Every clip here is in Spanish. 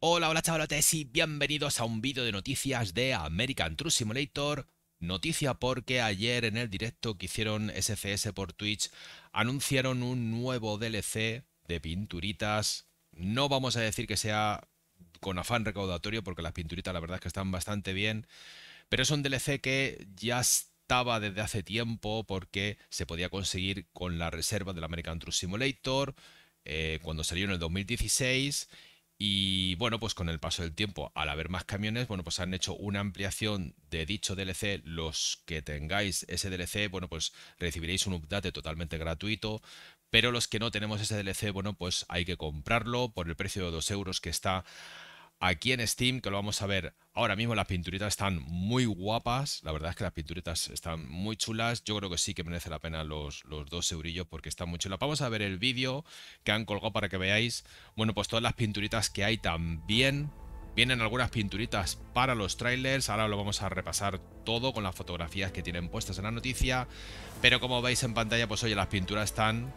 Hola, hola chavalotes y bienvenidos a un vídeo de noticias de American True Simulator. Noticia porque ayer en el directo que hicieron SCS por Twitch anunciaron un nuevo DLC de pinturitas. No vamos a decir que sea con afán recaudatorio porque las pinturitas la verdad es que están bastante bien, pero es un DLC que ya estaba desde hace tiempo porque se podía conseguir con la reserva del American Truck Simulator eh, cuando salió en el 2016 y bueno, pues con el paso del tiempo, al haber más camiones, bueno, pues han hecho una ampliación de dicho DLC. Los que tengáis ese DLC, bueno, pues recibiréis un update totalmente gratuito. Pero los que no tenemos ese DLC, bueno, pues hay que comprarlo por el precio de 2 euros que está aquí en Steam, que lo vamos a ver ahora mismo. Las pinturitas están muy guapas. La verdad es que las pinturitas están muy chulas. Yo creo que sí que merece la pena los, dos eurillos porque están muy chulas. Vamos a ver el vídeo que han colgado para que veáis. Bueno, pues todas las pinturitas que hay también. Vienen algunas pinturitas para los trailers, ahora lo vamos a repasar todo con las fotografías que tienen puestas en la noticia, pero como veis en pantalla, pues oye, las pinturas están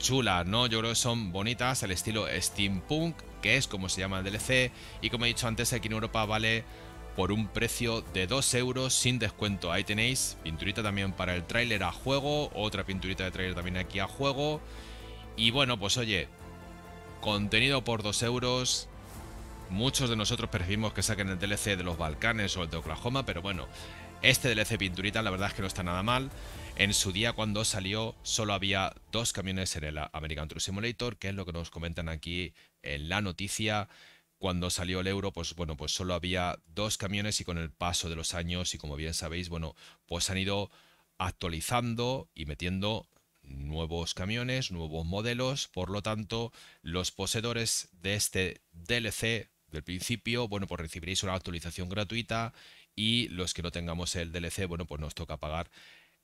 chula ¿no? Yo creo que son bonitas, el estilo steampunk, que es como se llama el DLC, y como he dicho antes, aquí en Europa vale por un precio de 2 euros sin descuento. Ahí tenéis pinturita también para el tráiler a juego, otra pinturita de tráiler también aquí a juego. Y bueno, pues oye, contenido por 2 euros. Muchos de nosotros preferimos que saquen el DLC de los Balcanes o el de Oklahoma, pero bueno, este DLC Pinturita la verdad es que no está nada mal. En su día cuando salió solo había dos camiones en el American Truck Simulator, que es lo que nos comentan aquí en la noticia. Cuando salió el euro, pues bueno, pues solo había dos camiones y con el paso de los años y como bien sabéis, bueno, pues han ido actualizando y metiendo nuevos camiones, nuevos modelos, por lo tanto, los poseedores de este DLC del principio, bueno, pues recibiréis una actualización gratuita y los que no tengamos el DLC, bueno, pues nos toca pagar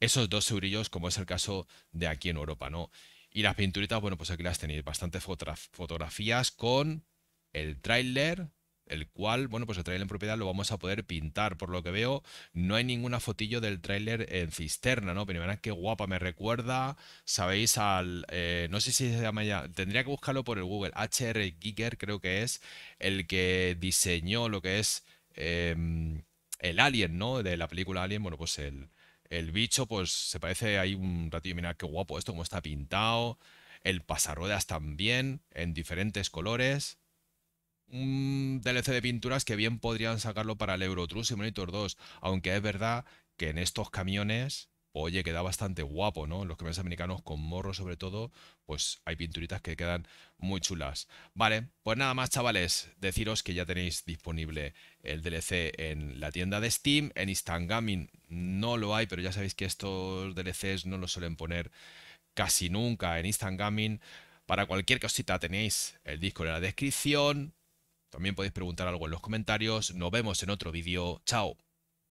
esos dos eurillos, como es el caso de aquí en Europa, ¿no? Y las pinturitas, bueno, pues aquí las tenéis, bastantes fotografías con el tráiler, el cual, bueno, pues el tráiler en propiedad lo vamos a poder pintar. Por lo que veo, no hay ninguna fotillo del tráiler en cisterna, ¿no? Pero verán qué guapa me recuerda, sabéis, al... Eh, no sé si se llama ya, tendría que buscarlo por el Google. HR Giger creo que es el que diseñó lo que es... Em, el alien, ¿no? De la película Alien, bueno, pues el, bicho, pues se parece ahí un ratito. mira qué guapo esto, cómo está pintado. El pasarruedas también, en diferentes colores. Un DLC de pinturas que bien podrían sacarlo para el Eurotrus y Monitor 2, aunque es verdad que en estos camiones oye, queda bastante guapo, ¿no? los comercios americanos con morro sobre todo, pues hay pinturitas que quedan muy chulas. Vale, pues nada más chavales, deciros que ya tenéis disponible el DLC en la tienda de Steam, en Instant Gaming no lo hay, pero ya sabéis que estos DLCs no los suelen poner casi nunca en Instant Gaming. Para cualquier cosita tenéis el disco en la descripción. También podéis preguntar algo en los comentarios. Nos vemos en otro vídeo. Chao.